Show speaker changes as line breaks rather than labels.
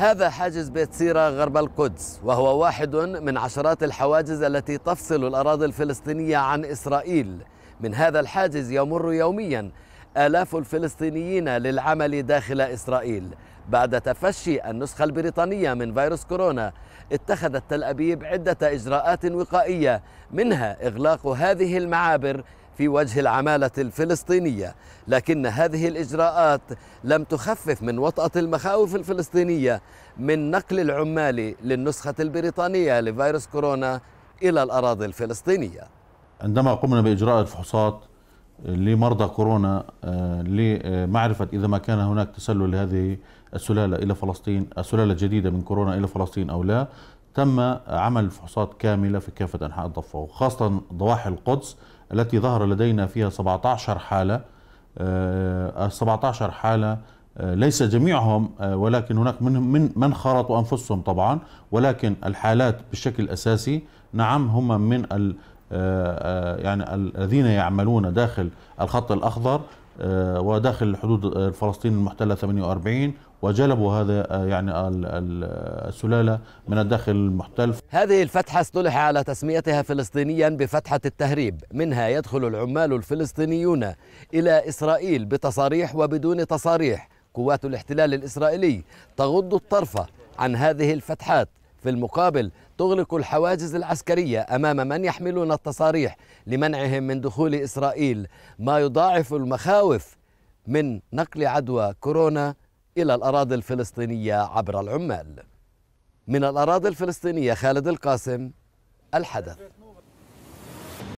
هذا حاجز بيت سيرة غرب القدس وهو واحد من عشرات الحواجز التي تفصل الأراضي الفلسطينية عن إسرائيل من هذا الحاجز يمر يوميا آلاف الفلسطينيين للعمل داخل إسرائيل بعد تفشي النسخة البريطانية من فيروس كورونا اتخذت تل أبيب عدة إجراءات وقائية منها إغلاق هذه المعابر في وجه العمالة الفلسطينية لكن هذه الإجراءات لم تخفف من وطأة المخاوف الفلسطينية من نقل العمال للنسخة البريطانية لفيروس كورونا إلى الأراضي الفلسطينية
عندما قمنا بإجراء الفحوصات لمرضى كورونا آه، لمعرفة إذا ما كان هناك تسلل لهذه السلالة إلى فلسطين السلالة الجديدة من كورونا إلى فلسطين أو لا تم عمل فحوصات كاملة في كافة أنحاء الضفة وخاصة ضواحي القدس التي ظهر لدينا فيها 17 حالة 17 آه، حالة آه، ليس جميعهم آه، ولكن هناك من من من خرطوا انفسهم طبعا ولكن الحالات بشكل اساسي نعم هم من ال يعني الذين يعملون داخل الخط الاخضر وداخل حدود فلسطين المحتله 48 وجلبوا هذا آه، يعني السلاله من الداخل المحتل.
هذه الفتحه اصطلح على تسميتها فلسطينيا بفتحه التهريب، منها يدخل العمال الفلسطينيون الى اسرائيل بتصاريح وبدون تصاريح، قوات الاحتلال الاسرائيلي تغض الطرف عن هذه الفتحات، في المقابل تغلق الحواجز العسكرية أمام من يحملون التصاريح لمنعهم من دخول إسرائيل ما يضاعف المخاوف من نقل عدوى كورونا إلى الأراضي الفلسطينية عبر العمال من الأراضي الفلسطينية خالد القاسم الحدث